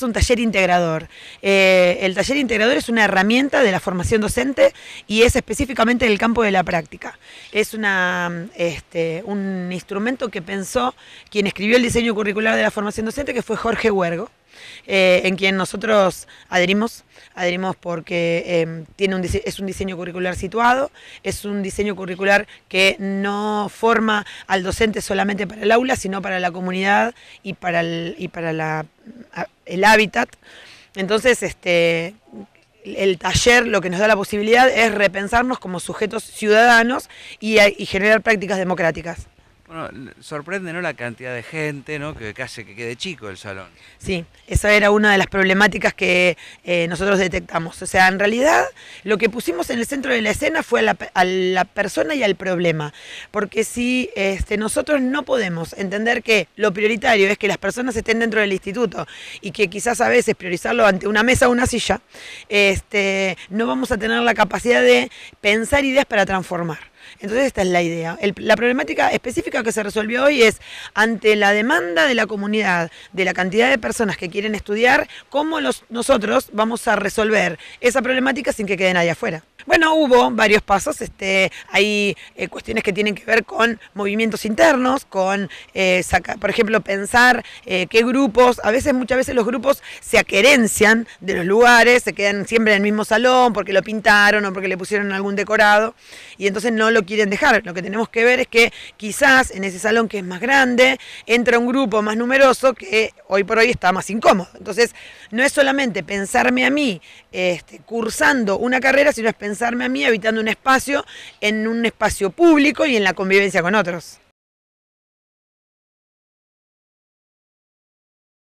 es un taller integrador. Eh, el taller integrador es una herramienta de la formación docente y es específicamente en el campo de la práctica. Es este, un instrumento que pensó quien escribió el diseño curricular de la formación docente, que fue Jorge Huergo. Eh, en quien nosotros adherimos. Adherimos porque em, tiene es un diseño curricular situado, es un diseño curricular que no forma al docente solamente para el aula, sino para la comunidad y para el, y para el hábitat. Entonces, este, el taller lo que nos da la posibilidad es repensarnos como sujetos ciudadanos y generar prácticas democráticas. Bueno, sorprende ¿no? la cantidad de gente ¿no? que, casi que quede chico el salón. Sí, esa era una de las problemáticas que eh, nosotros detectamos. O sea, en realidad lo que pusimos en el centro de la escena fue a la, persona y al problema. Porque si este, nosotros no podemos entender que lo prioritario es que las personas estén dentro del instituto y que quizás a veces priorizarlo ante una mesa o una silla, este, no vamos a tener la capacidad de pensar ideas para transformar. Entonces esta es la idea. la problemática específica que se resolvió hoy es, ante la demanda de la comunidad, de la cantidad de personas que quieren estudiar, cómo nosotros vamos a resolver esa problemática sin que quede nadie afuera. Bueno, hubo varios pasos, este, hay eh, cuestiones que tienen que ver con movimientos internos, con, eh, por ejemplo, pensar eh, qué grupos, a veces, muchas veces los grupos se aquerencian de los lugares, se quedan siempre en el mismo salón porque lo pintaron o porque le pusieron algún decorado, y entonces no lo quieren dejar. Lo que tenemos que ver es que quizás en ese salón que es más grande entra un grupo más numeroso que hoy por hoy está más incómodo. Entonces, no es solamente pensarme a mí este, cursando una carrera, sino es pensarme a mí habitando un espacio en un espacio público y en la convivencia con otros.